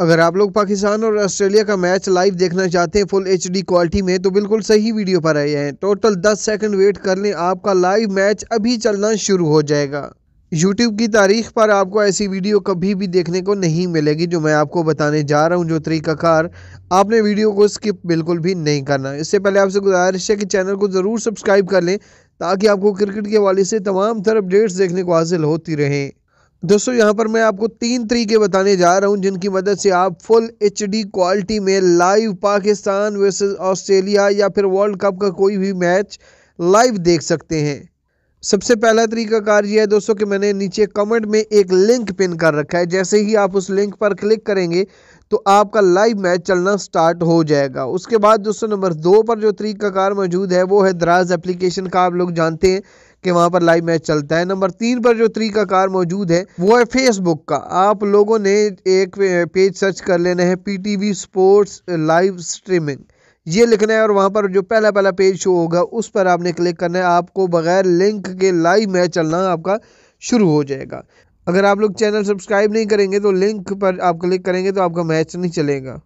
अगर आप लोग पाकिस्तान और ऑस्ट्रेलिया का मैच लाइव देखना चाहते हैं फुल एच क्वालिटी में तो बिल्कुल सही वीडियो पर आए हैं टोटल 10 सेकंड वेट कर लें आपका लाइव मैच अभी चलना शुरू हो जाएगा यूट्यूब की तारीख पर आपको ऐसी वीडियो कभी भी देखने को नहीं मिलेगी जो मैं आपको बताने जा रहा हूं जो तरीकाकार आपने वीडियो को स्किप बिल्कुल भी नहीं करना इससे पहले आपसे गुजारिश है कि चैनल को ज़रूर सब्सक्राइब कर लें ताकि आपको क्रिकेट के हवाले से तमाम तरह अपडेट्स देखने को हासिल होती रहें दोस्तों यहाँ पर मैं आपको तीन तरीके बताने जा रहा हूँ जिनकी मदद से आप फुल एच डी क्वालिटी में लाइव पाकिस्तान वर्सेस ऑस्ट्रेलिया या फिर वर्ल्ड कप का कोई भी मैच लाइव देख सकते हैं सबसे पहला तरीका कार ये है दोस्तों कि मैंने नीचे कमेंट में एक लिंक पिन कर रखा है जैसे ही आप उस लिंक पर क्लिक करेंगे तो आपका लाइव मैच चलना स्टार्ट हो जाएगा उसके बाद दोस्तों नंबर दो पर जो तरीका कार मौजूद है वो है दराज एप्लीकेशन का आप लोग जानते हैं कि वहाँ पर लाइव मैच चलता है नंबर तीन पर जो तरीका कार मौजूद है वो है फेसबुक का आप लोगों ने एक पेज सर्च कर लेना है P T V sports live streaming ये लिखना है और वहाँ पर जो पहला पहला पेज शो होगा उस पर आपने क्लिक करना है आपको बगैर लिंक के लाइव मैच चलना आपका शुरू हो जाएगा अगर आप लोग चैनल सब्सक्राइब नहीं करेंगे तो लिंक पर आप क्लिक करेंगे तो आपका मैच नहीं चलेगा